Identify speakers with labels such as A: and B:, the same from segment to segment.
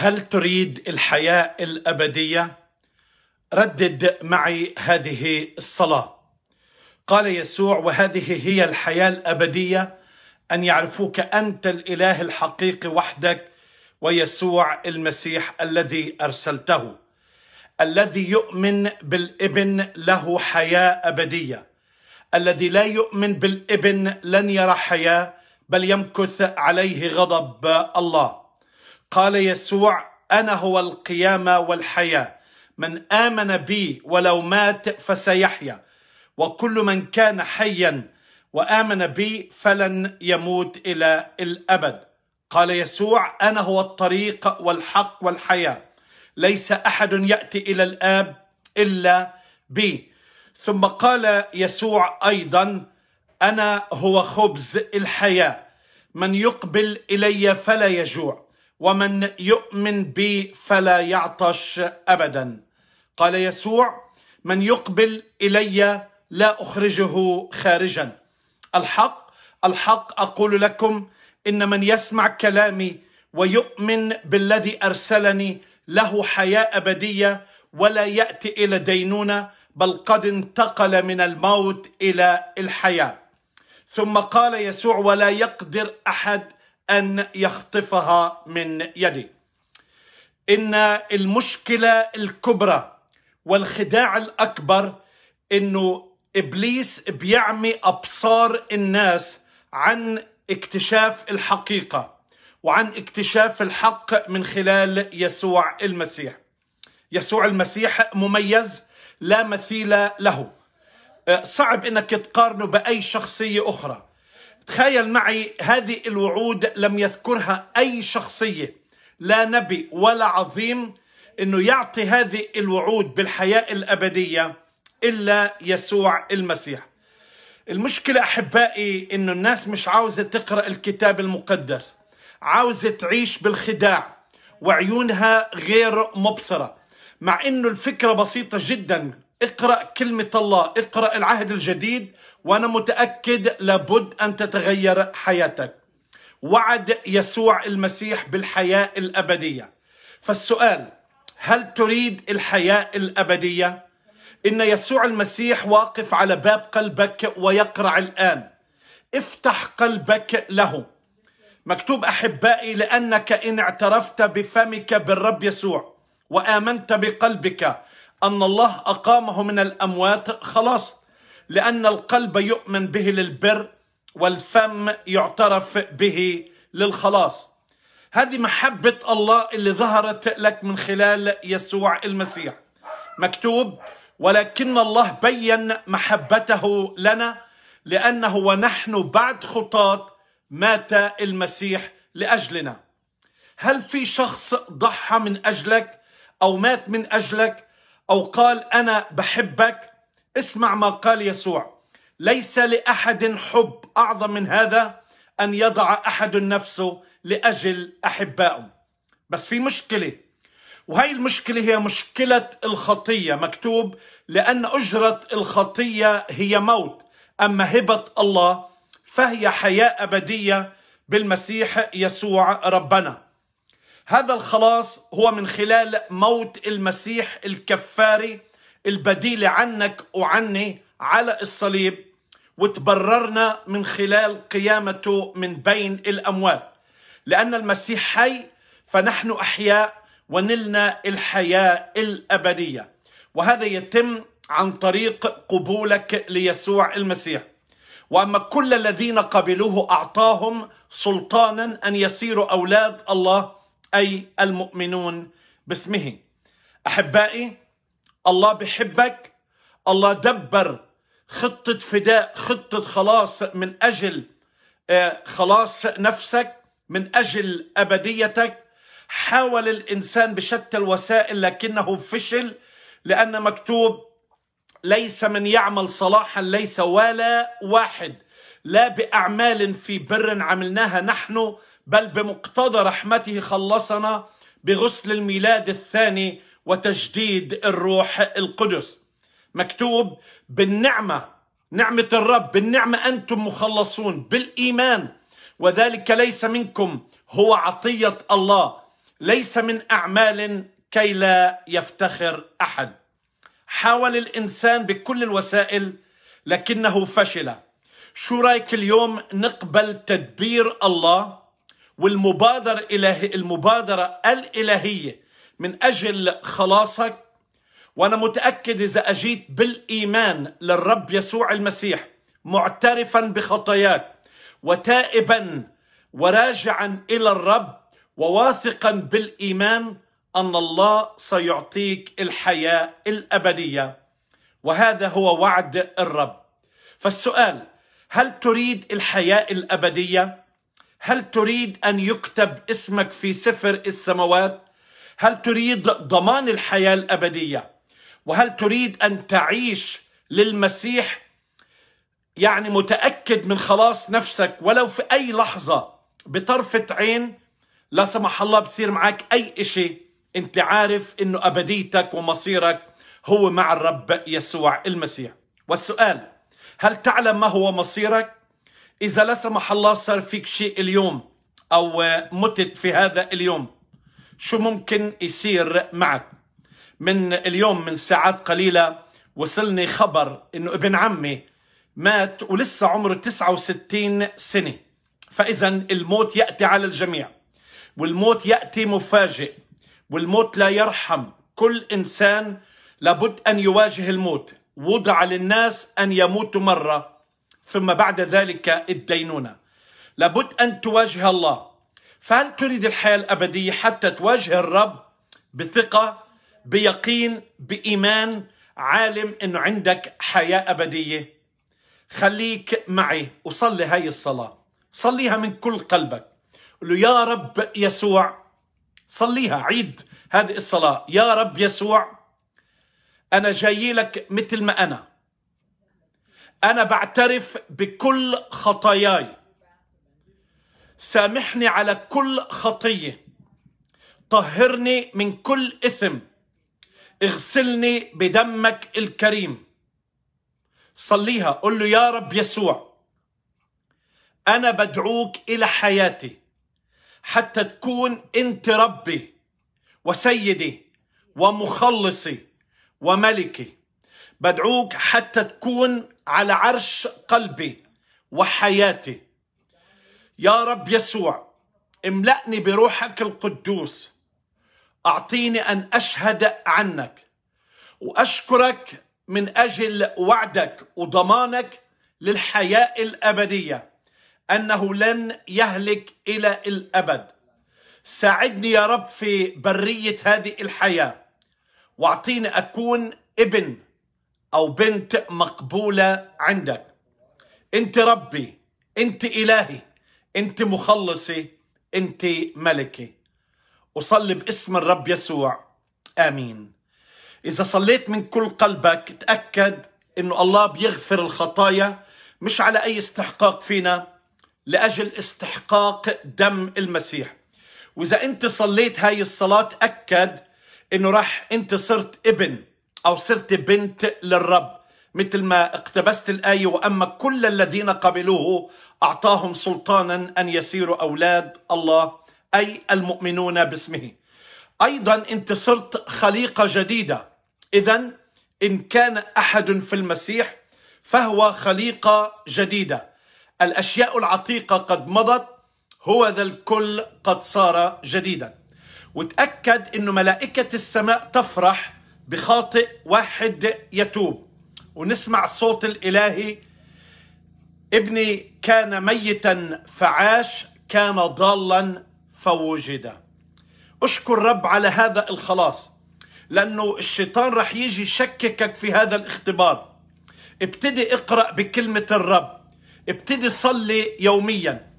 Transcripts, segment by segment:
A: هل تريد الحياة الأبدية؟ ردد معي هذه الصلاة قال يسوع وهذه هي الحياة الأبدية أن يعرفوك أنت الإله الحقيقي وحدك ويسوع المسيح الذي أرسلته الذي يؤمن بالابن له حياة أبدية الذي لا يؤمن بالابن لن يرى حياة بل يمكث عليه غضب الله قال يسوع انا هو القيامه والحياه من امن بي ولو مات فسيحيا وكل من كان حيا وامن بي فلن يموت الى الابد قال يسوع انا هو الطريق والحق والحياه ليس احد ياتي الى الاب الا بي ثم قال يسوع ايضا انا هو خبز الحياه من يقبل الي فلا يجوع ومن يؤمن بي فلا يعطش ابدا قال يسوع من يقبل الي لا اخرجه خارجا الحق الحق اقول لكم ان من يسمع كلامي ويؤمن بالذي ارسلني له حياه ابديه ولا ياتي الى دينونه بل قد انتقل من الموت الى الحياه ثم قال يسوع ولا يقدر احد ان يخطفها من يدي ان المشكله الكبرى والخداع الاكبر انه ابليس بيعمي ابصار الناس عن اكتشاف الحقيقه وعن اكتشاف الحق من خلال يسوع المسيح. يسوع المسيح مميز لا مثيل له. أه، صعب انك تقارنه باي شخصيه اخرى. تخيل معي هذه الوعود لم يذكرها أي شخصية لا نبي ولا عظيم أنه يعطي هذه الوعود بالحياة الأبدية إلا يسوع المسيح المشكلة أحبائي أنه الناس مش عاوزة تقرأ الكتاب المقدس عاوزة تعيش بالخداع وعيونها غير مبصرة مع أنه الفكرة بسيطة جدا اقرأ كلمة الله اقرأ العهد الجديد وأنا متأكد لابد أن تتغير حياتك وعد يسوع المسيح بالحياة الأبدية فالسؤال هل تريد الحياة الأبدية؟ إن يسوع المسيح واقف على باب قلبك ويقرع الآن افتح قلبك له مكتوب أحبائي لأنك إن اعترفت بفمك بالرب يسوع وآمنت بقلبك أن الله أقامه من الأموات خلاص لأن القلب يؤمن به للبر والفم يعترف به للخلاص هذه محبة الله اللي ظهرت لك من خلال يسوع المسيح مكتوب ولكن الله بين محبته لنا لأنه ونحن بعد خطاة مات المسيح لأجلنا هل في شخص ضحى من أجلك أو مات من أجلك أو قال أنا بحبك اسمع ما قال يسوع ليس لأحد حب أعظم من هذا أن يضع أحد نفسه لأجل أحبائه بس في مشكلة وهي المشكلة هي مشكلة الخطية مكتوب لأن أجرة الخطية هي موت أما هبة الله فهي حياة أبدية بالمسيح يسوع ربنا هذا الخلاص هو من خلال موت المسيح الكفاري البديل عنك وعني على الصليب وتبررنا من خلال قيامته من بين الأموات لأن المسيح حي فنحن أحياء ونلنا الحياة الأبدية وهذا يتم عن طريق قبولك ليسوع المسيح واما كل الذين قبلوه اعطاهم سلطانا ان يصيروا اولاد الله أي المؤمنون باسمه أحبائي الله بحبك الله دبر خطة فداء خطة خلاص من أجل آه، خلاص نفسك من أجل أبديتك حاول الإنسان بشتى الوسائل لكنه فشل لأن مكتوب ليس من يعمل صلاحا ليس ولا واحد لا بأعمال في بر عملناها نحن بل بمقتضى رحمته خلصنا بغسل الميلاد الثاني وتجديد الروح القدس مكتوب بالنعمه نعمه الرب بالنعمه انتم مخلصون بالايمان وذلك ليس منكم هو عطيه الله ليس من اعمال كي لا يفتخر احد حاول الانسان بكل الوسائل لكنه فشل شو رايك اليوم نقبل تدبير الله والمبادرة إله المبادرة الإلهية من أجل خلاصك وأنا متأكد إذا أجيت بالإيمان للرب يسوع المسيح معترفا بخطاياك وتائبا وراجعا إلى الرب وواثقا بالإيمان أن الله سيعطيك الحياة الأبدية وهذا هو وعد الرب فالسؤال هل تريد الحياة الأبدية؟ هل تريد أن يكتب اسمك في سفر السماوات؟ هل تريد ضمان الحياة الأبدية؟ وهل تريد أن تعيش للمسيح؟ يعني متأكد من خلاص نفسك ولو في أي لحظة بطرفة عين لا سمح الله بصير معك أي إشي أنت عارف أنه أبديتك ومصيرك هو مع الرب يسوع المسيح والسؤال هل تعلم ما هو مصيرك؟ إذا لا سمح الله صار فيك شيء اليوم أو متت في هذا اليوم شو ممكن يصير معك من اليوم من ساعات قليلة وصلني خبر إنه ابن عمي مات ولسه عمره 69 سنة فإذا الموت يأتي على الجميع والموت يأتي مفاجئ والموت لا يرحم كل إنسان لابد أن يواجه الموت وضع للناس أن يموتوا مرة ثم بعد ذلك الدينونة لابد أن تواجه الله فهل تريد الحياة الأبدية حتى تواجه الرب بثقة بيقين بإيمان عالم أنه عندك حياة أبدية خليك معي وصلي هاي الصلاة صليها من كل قلبك قل له يا رب يسوع صليها عيد هذه الصلاة يا رب يسوع أنا جاي لك مثل ما أنا أنا بعترف بكل خطاياي سامحني على كل خطية طهرني من كل إثم اغسلني بدمك الكريم صليها قل له يا رب يسوع أنا بدعوك إلى حياتي حتى تكون أنت ربي وسيدي ومخلصي وملكي بدعوك حتى تكون على عرش قلبي وحياتي يا رب يسوع املأني بروحك القدوس أعطيني أن أشهد عنك وأشكرك من أجل وعدك وضمانك للحياة الأبدية أنه لن يهلك إلى الأبد ساعدني يا رب في برية هذه الحياة واعطيني أكون ابن أو بنت مقبولة عندك أنت ربي أنت إلهي أنت مخلصي أنت ملكي أصلي باسم الرب يسوع آمين إذا صليت من كل قلبك تأكد أنه الله بيغفر الخطايا مش على أي استحقاق فينا لأجل استحقاق دم المسيح وإذا أنت صليت هاي الصلاة تأكد أنه راح أنت صرت ابن أو صرت بنت للرب مثل ما اقتبست الآية وأما كل الذين قبلوه أعطاهم سلطانا أن يسيروا أولاد الله أي المؤمنون باسمه أيضا أنت صرت خليقة جديدة إذا إن كان أحد في المسيح فهو خليقة جديدة الأشياء العتيقة قد مضت هو ذا الكل قد صار جديدا وتأكد أن ملائكة السماء تفرح بخاطئ واحد يتوب ونسمع الصوت الإلهي ابني كان ميتا فعاش كان ضالا فوجد اشكر رب على هذا الخلاص لأنه الشيطان رح يجي يشككك في هذا الاختبار ابتدي اقرأ بكلمة الرب ابتدي صلي يوميا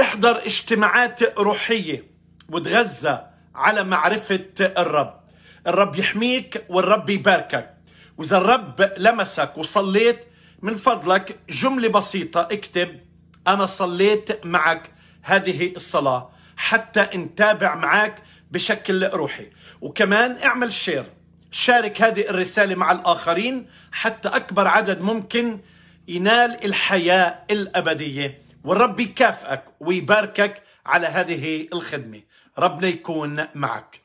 A: احضر اجتماعات روحية وتغذى على معرفة الرب الرب يحميك والرب يباركك وإذا الرب لمسك وصليت من فضلك جملة بسيطة اكتب أنا صليت معك هذه الصلاة حتى نتابع معك بشكل روحي وكمان اعمل شير شارك هذه الرسالة مع الآخرين حتى أكبر عدد ممكن ينال الحياة الأبدية والرب يكافئك ويباركك على هذه الخدمة ربنا يكون معك